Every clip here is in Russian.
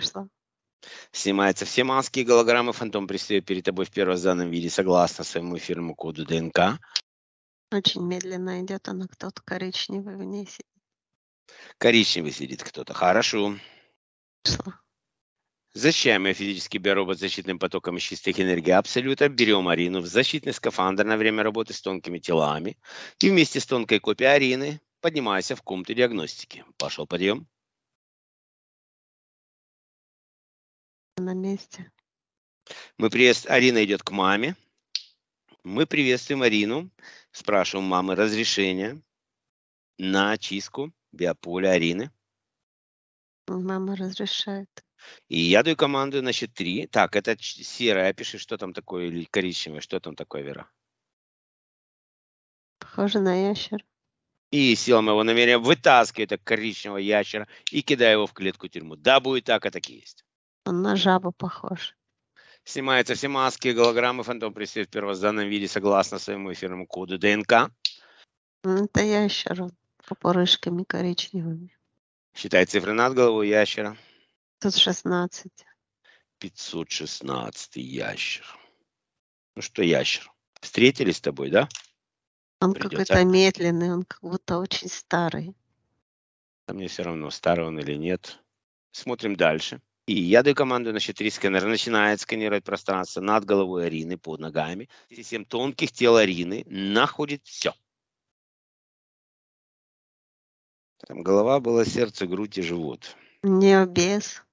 слышала. Снимается все маски и голограммы. Фантом предстает перед тобой в первозданном виде согласно своему эфирному коду ДНК. Очень медленно идет она, кто-то коричневый в ней сидит. Коричневый сидит кто-то. Хорошо. Что? Защищаемый физический биоробот защитным потоком из чистых энергий Абсолюта берем Арину в защитный скафандр на время работы с тонкими телами и вместе с тонкой копией Арины поднимайся в комнату диагностики. Пошел подъем. на месте. Мы приветствуем... Арина идет к маме. Мы приветствуем Арину. Спрашиваем мамы разрешение на очистку биополя Арины. Мама разрешает. И я даю команду на счет 3. Так, это серое. пиши, что там такое, или коричневое. Что там такое, Вера? Похоже на ящер. И сила моего намерения вытаскивает это коричневого ящера и кидаю его в клетку тюрьму. Да, будет так, а так и есть. Он на жабу похож. Снимается все маски, голограммы, фантом предстает в первозданном виде согласно своему эфирному коду ДНК. Это ящер попорышками коричневыми. Считай цифры над головой ящера. 516. 516 ящер. Ну что, ящер, встретились с тобой, да? Он какой-то медленный, он как будто очень старый. А мне все равно, старый он или нет. Смотрим дальше. И я даю команду на 4 сканера, начинает сканировать пространство над головой Арины, под ногами. 7 тонких тел Арины находит все. Там голова была, сердце, грудь и живот. Не без.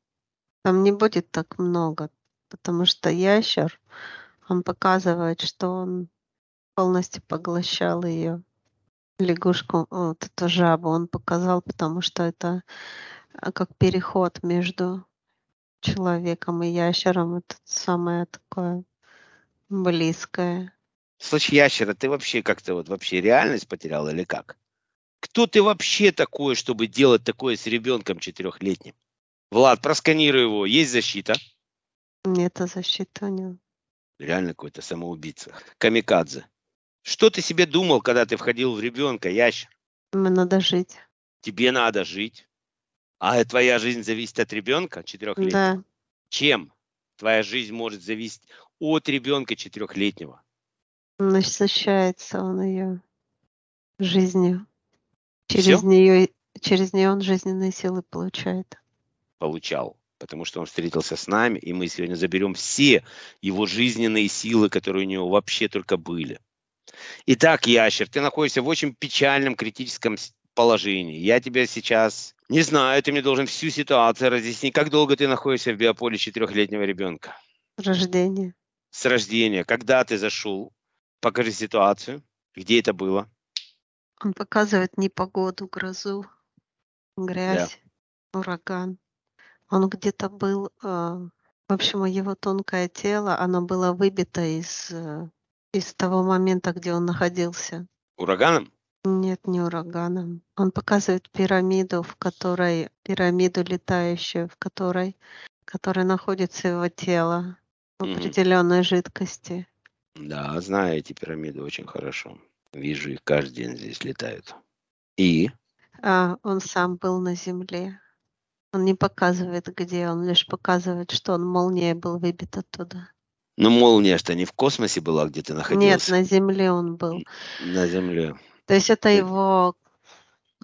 Там не будет так много, потому что ящер, он показывает, что он полностью поглощал ее лягушку, вот эту жабу он показал, потому что это а, как переход между человеком и ящером это самое такое близкое. Слушай, ящера, ты вообще как-то вот вообще реальность потерял или как? Кто ты вообще такой, чтобы делать такое с ребенком четырехлетним? Влад, просканируй его. Есть защита? Нет, а защиты него. Реально какой-то самоубийца. Камикадзе. Что ты себе думал, когда ты входил в ребенка, ящер? Мне надо жить. Тебе надо жить. А твоя жизнь зависит от ребенка четырехлетнего? Да. Чем твоя жизнь может зависеть от ребенка четырехлетнего? Насыщается он ее жизнью. Через Все? нее через нее он жизненные силы получает. Получал, потому что он встретился с нами, и мы сегодня заберем все его жизненные силы, которые у него вообще только были. Итак, ящер, ты находишься в очень печальном критическом положении. Я тебя сейчас не знаю, ты мне должен всю ситуацию разъяснить. Как долго ты находишься в биополе четырехлетнего ребенка? С рождения. С рождения. Когда ты зашел? Покажи ситуацию. Где это было? Он показывает непогоду, грозу, грязь, да. ураган. Он где-то был... Э, в общем, его тонкое тело, оно было выбито из, э, из того момента, где он находился. Ураганом? нет, не ураганом. Он показывает пирамиду, в которой пирамиду летающую, в которой, в которой находится его тело в определенной mm жидкости. Да, знаю эти пирамиды очень хорошо. Вижу их каждый день здесь летают. И? А, он сам был на земле. Он не показывает, где он, лишь показывает, что он молнией был выбит оттуда. Ну, молния что не в космосе была, а где ты находился? Нет, на Земле он был. На Земле. То есть это его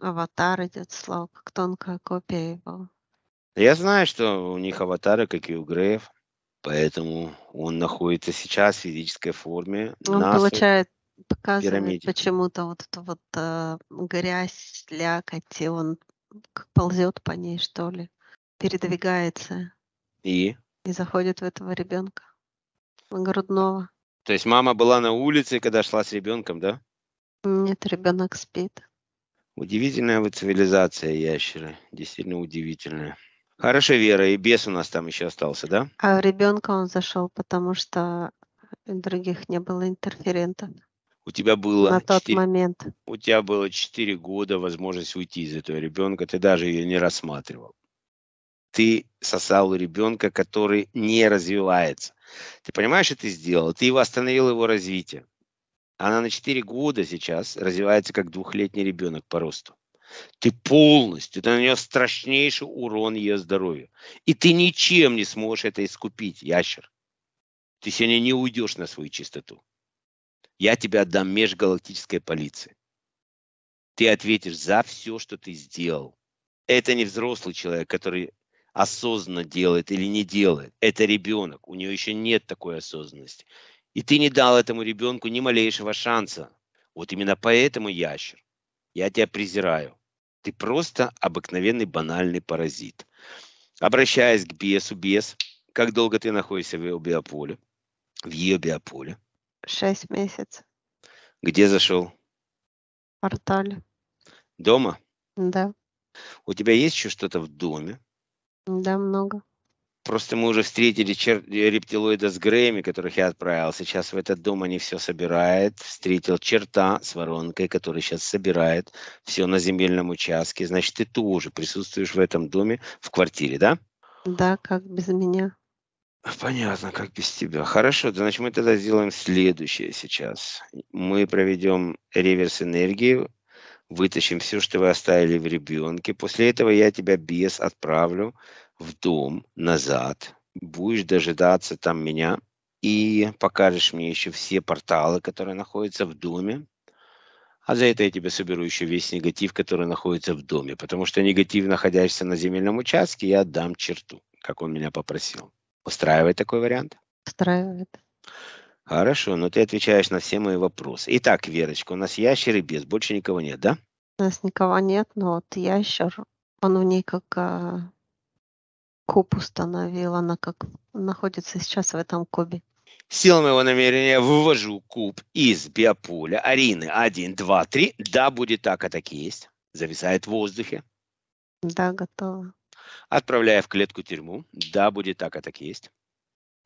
аватар идет слово, как тонкая копия его. Я знаю, что у них аватары, как и у Греев, поэтому он находится сейчас в физической форме. Он на получает показывает почему-то вот эту вот э, грязь, лякоть, и он ползет по ней, что ли, передвигается. И? И заходит в этого ребенка грудного. То есть мама была на улице, когда шла с ребенком, да? Нет, ребенок спит. Удивительная вы цивилизация, ящеры. Действительно удивительная. Хорошо, Вера, и бес у нас там еще остался, да? А ребенка он зашел, потому что других не было интерферентов. У тебя было... На тот 4... момент. У тебя было 4 года возможность уйти из этого ребенка. Ты даже ее не рассматривал. Ты сосал ребенка, который не развивается. Ты понимаешь, что ты сделал? Ты его остановил его развитие. Она на 4 года сейчас развивается как двухлетний ребенок по росту. Ты полностью, ты на нее страшнейший урон ее здоровью. И ты ничем не сможешь это искупить, ящер. Ты сегодня не уйдешь на свою чистоту. Я тебя отдам межгалактической полиции. Ты ответишь за все, что ты сделал. Это не взрослый человек, который осознанно делает или не делает. Это ребенок. У него еще нет такой осознанности. И ты не дал этому ребенку ни малейшего шанса. Вот именно поэтому, ящер, я тебя презираю. Ты просто обыкновенный банальный паразит. Обращаясь к бесу, бес, как долго ты находишься в ее биополе? В ее биополе. Шесть месяцев. Где зашел? В портале. Дома? Да. У тебя есть еще что-то в доме? Да, много. Просто мы уже встретили чер... рептилоида с Грэми, которых я отправил. Сейчас в этот дом они все собирают. Встретил черта с воронкой, который сейчас собирает все на земельном участке. Значит, ты тоже присутствуешь в этом доме, в квартире, да? Да, как без меня. Понятно, как без тебя. Хорошо, значит, мы тогда сделаем следующее сейчас. Мы проведем реверс энергии, вытащим все, что вы оставили в ребенке. После этого я тебя без отправлю в дом назад, будешь дожидаться там меня и покажешь мне еще все порталы, которые находятся в доме, а за это я тебе соберу еще весь негатив, который находится в доме, потому что негатив, находящийся на земельном участке, я отдам черту, как он меня попросил. Устраивает такой вариант? Устраивает. Хорошо, но ты отвечаешь на все мои вопросы. Итак, Верочка, у нас ящер и без, больше никого нет, да? У нас никого нет, но вот ящер, он в ней как а, куб установил, она как находится сейчас в этом кубе. Силой моего намерения вывожу куб из биополя Арины. Один, два, три. Да, будет так, а так и есть. Зависает в воздухе. Да, готово. Отправляя в клетку тюрьму. Да, будет так, а так и есть.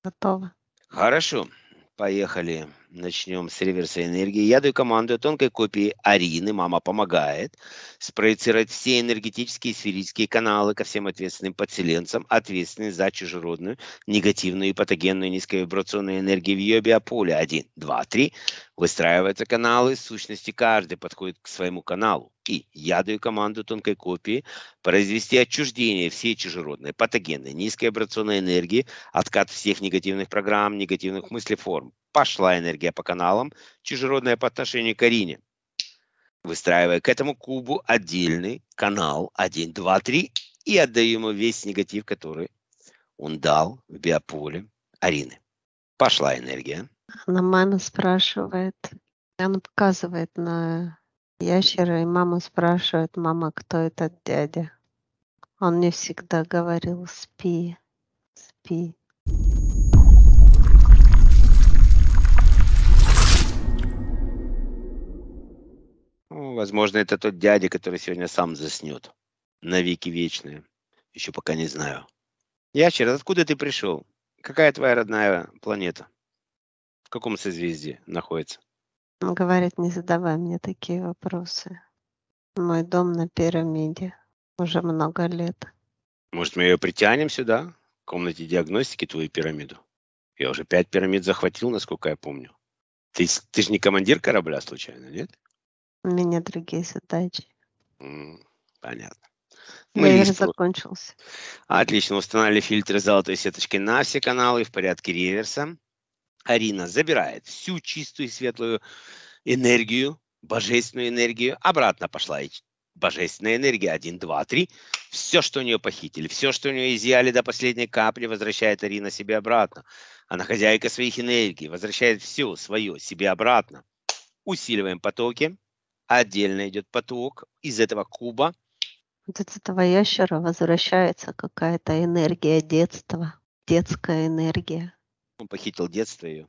Готово. Хорошо. Поехали начнем с реверса энергии. Я даю команду тонкой копии Арины, мама помогает, спроецировать все энергетические и сферические каналы ко всем ответственным подселенцам, ответственные за чужеродную, негативную и патогенную низковибрационную энергию в ее биополе. Один, два, три. Выстраиваются каналы, сущности каждый подходит к своему каналу. И я даю команду тонкой копии произвести отчуждение всей чужеродной, патогенной, низкой вибрационной энергии, откат всех негативных программ, негативных мыслеформ, пошла энергия по каналам, чужеродная по отношению к арине, выстраивая к этому кубу отдельный канал 1, 2, 3 и отдаю ему весь негатив, который он дал в биополе арины. Пошла энергия. Мама спрашивает, она показывает на ящера, и мама спрашивает, мама, кто этот дядя? Он мне всегда говорил, спи, спи. Возможно, это тот дядя, который сегодня сам заснет. веки вечные. Еще пока не знаю. Ящер, откуда ты пришел? Какая твоя родная планета? В каком созвездии находится? Он говорит, не задавай мне такие вопросы. Мой дом на пирамиде уже много лет. Может, мы ее притянем сюда? В комнате диагностики твою пирамиду? Я уже пять пирамид захватил, насколько я помню. Ты, ты же не командир корабля, случайно, нет? У меня другие задачи. Понятно. Мы Вейвер лист- закончился. Отлично, установили фильтры золотой сеточки на все каналы в порядке реверса. Арина забирает всю чистую и светлую энергию, божественную энергию. Обратно пошла божественная энергия один, два, три. Все, что у нее похитили, все, что у нее изъяли до последней капли, возвращает Арина себе обратно. Она хозяйка своих энергий, возвращает все свое себе обратно. Усиливаем потоки отдельно идет поток из этого куба. Вот из этого ящера возвращается какая-то энергия детства, детская энергия. Он похитил детство ее.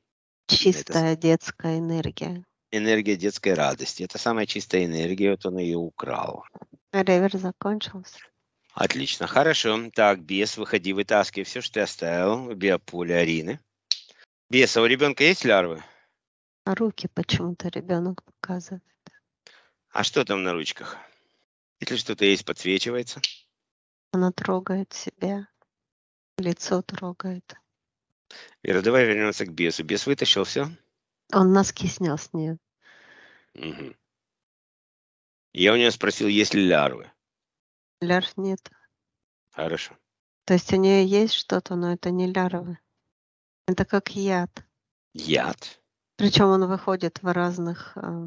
Чистая Это... детская энергия. Энергия детской радости. Это самая чистая энергия, вот он ее украл. Ревер закончился. Отлично, хорошо. Так, бес, выходи, вытаскивай все, что ты оставил в биополе Арины. Бес, а у ребенка есть лярвы? А руки почему-то ребенок показывает. А что там на ручках? Если что-то есть, подсвечивается. Она трогает себя. Лицо трогает. Вера, давай вернемся к бесу. Бес вытащил все? Он носки снял с нее. Угу. Я у нее спросил, есть ли лярвы. Лярв нет. Хорошо. То есть у нее есть что-то, но это не лярвы. Это как яд. Яд? Причем он выходит в разных э,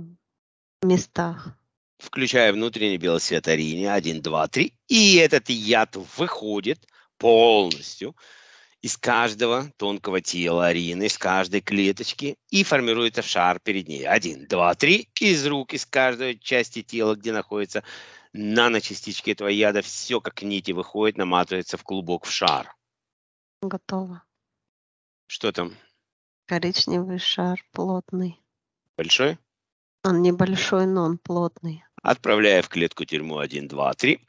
местах. Включая внутренний белый свет Арине, 1, 2, 3. И этот яд выходит полностью из каждого тонкого тела Арины, из каждой клеточки и формируется шар перед ней. Один, два, три. Из рук, из каждой части тела, где находится наночастички этого яда, все как нити выходит, наматывается в клубок, в шар. Готово. Что там? Коричневый шар плотный. Большой? Он небольшой, но он плотный. Отправляя в клетку тюрьму 1, 2, 3.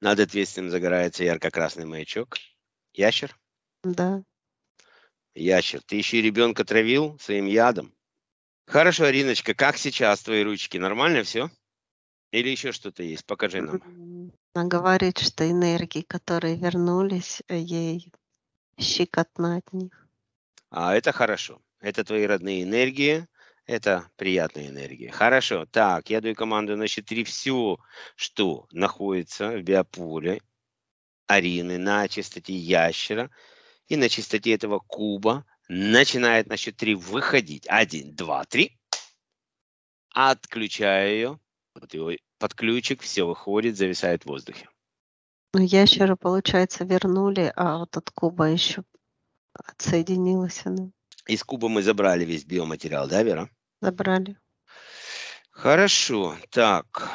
Над ответственным загорается ярко-красный маячок. Ящер? Да. Ящер, ты еще и ребенка травил своим ядом? Хорошо, Ариночка, как сейчас твои ручки? Нормально все? Или еще что-то есть? Покажи нам. Она говорит, что энергии, которые вернулись, ей щекотно от них. А это хорошо. Это твои родные энергии, это приятная энергия. Хорошо. Так, я даю команду на 4. Все, что находится в биополе Арины на чистоте ящера и на чистоте этого куба, начинает на счет 3 выходить. 1, 2, 3. Отключаю ее. Вот его под ключик, все выходит, зависает в воздухе. Ну, ящера, получается, вернули, а вот от куба еще отсоединилась она. Из куба мы забрали весь биоматериал, да, Вера? Забрали. Хорошо. Так,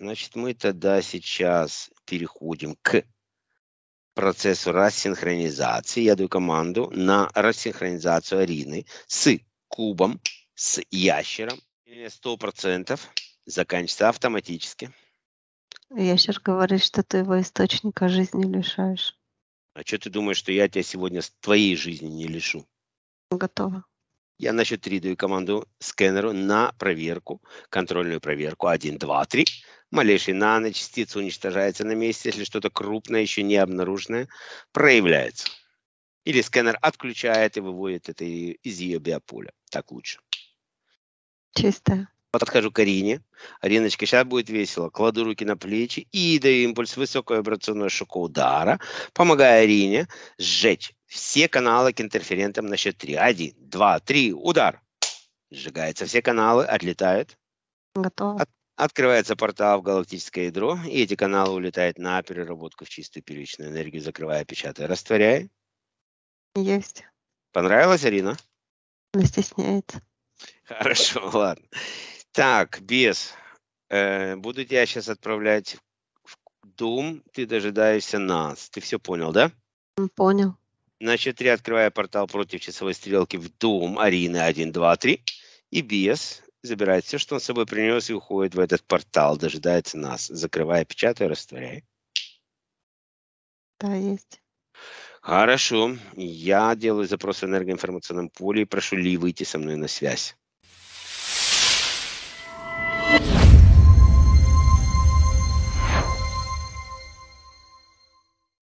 значит, мы тогда сейчас переходим к процессу рассинхронизации. Я даю команду на рассинхронизацию Арины с кубом, с ящером. 100% заканчивается автоматически. Ящер говорит, что ты его источника жизни лишаешь. А что ты думаешь, что я тебя сегодня твоей жизни не лишу? готова. Я на счет 3 даю команду сканеру на проверку, контрольную проверку. 1, 2, 3. Малейший наночастица уничтожается на месте, если что-то крупное, еще не обнаруженное, проявляется. Или сканер отключает и выводит это из ее биополя. Так лучше. Чисто. Подхожу к Арине. Ариночка, сейчас будет весело. Кладу руки на плечи и даю импульс высокого вибрационного шока удара, помогая Арине сжечь все каналы к интерферентам на счет 3. Один, два, три, удар. Сжигаются все каналы, отлетают. Готово. От, открывается портал в галактическое ядро, и эти каналы улетают на переработку в чистую первичную энергию, закрывая, печатая, растворяя. Есть. Понравилось, Арина? Она стесняется. Хорошо, ладно. Так, без. Э, буду тебя сейчас отправлять в Дом. Ты дожидаешься нас. Ты все понял, да? Понял. Значит, три, открывая портал против часовой стрелки в Дом, Арины 1, 2, 3. И без забирает все, что он с собой принес, и уходит в этот портал, дожидается нас, закрывая, печатая, растворяя. Да, есть. Хорошо. Я делаю запрос в энергоинформационном поле и прошу Ли выйти со мной на связь.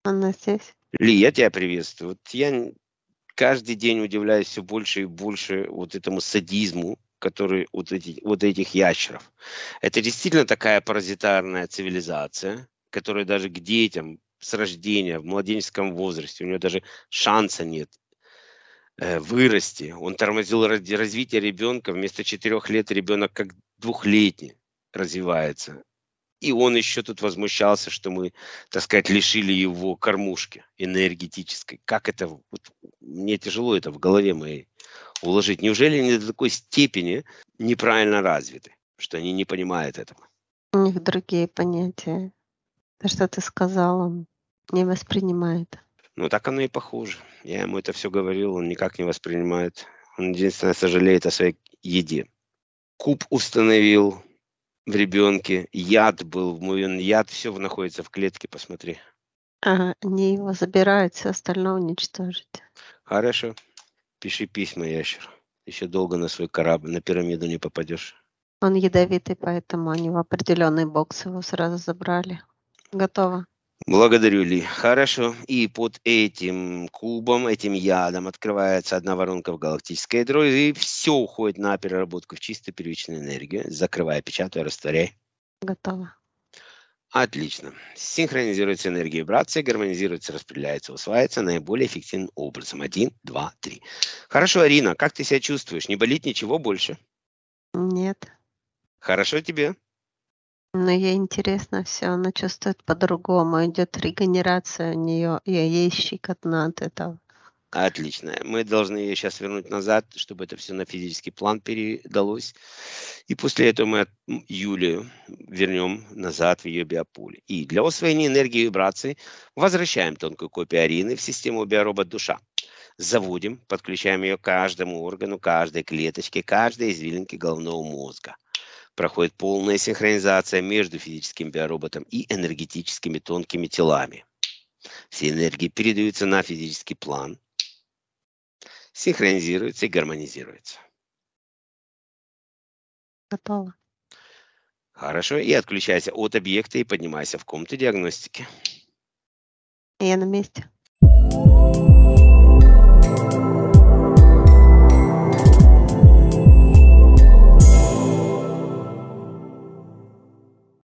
Она здесь. Ли, я тебя приветствую. Вот я каждый день удивляюсь все больше и больше вот этому садизму, который вот, эти, вот этих ящеров. Это действительно такая паразитарная цивилизация, которая даже к детям с рождения, в младенческом возрасте, у нее даже шанса нет Э, вырасти. Он тормозил развитие ребенка. Вместо четырех лет ребенок как двухлетний развивается. И он еще тут возмущался, что мы, так сказать, лишили его кормушки энергетической. Как это? Вот, мне тяжело это в голове моей уложить. Неужели они до такой степени неправильно развиты, что они не понимают этого? У них другие понятия. То, что ты сказала, не воспринимает. Ну, так оно и похоже. Я ему это все говорил, он никак не воспринимает. Он единственное сожалеет о своей еде. Куб установил в ребенке, яд был, яд, все находится в клетке, посмотри. Ага, не его забирают, все остальное уничтожить. Хорошо. Пиши письма, ящер. Еще долго на свой корабль, на пирамиду не попадешь. Он ядовитый, поэтому они в определенный бокс его сразу забрали. Готово. Благодарю, Ли. Хорошо. И под этим кубом, этим ядом открывается одна воронка в галактической ядро, и все уходит на переработку в чистую первичную энергию. Закрывай, печатай, растворяй. Готово. Отлично. Синхронизируется энергия вибрации, гармонизируется, распределяется, усваивается наиболее эффективным образом. Один, два, три. Хорошо, Арина, как ты себя чувствуешь? Не болит ничего больше? Нет. Хорошо тебе? Но ну, ей интересно все, она чувствует по-другому, идет регенерация у нее, и ей щекотно от этого. Отлично. Мы должны ее сейчас вернуть назад, чтобы это все на физический план передалось. И после этого мы Юлию вернем назад в ее биополе. И для освоения энергии и вибрации возвращаем тонкую копию арины в систему биоробот душа. Заводим, подключаем ее каждому органу, каждой клеточке, каждой извилинке головного мозга проходит полная синхронизация между физическим биороботом и энергетическими тонкими телами. Все энергии передаются на физический план, синхронизируются и гармонизируются. Готово. Хорошо. И отключайся от объекта и поднимайся в комнату диагностики. Я на месте.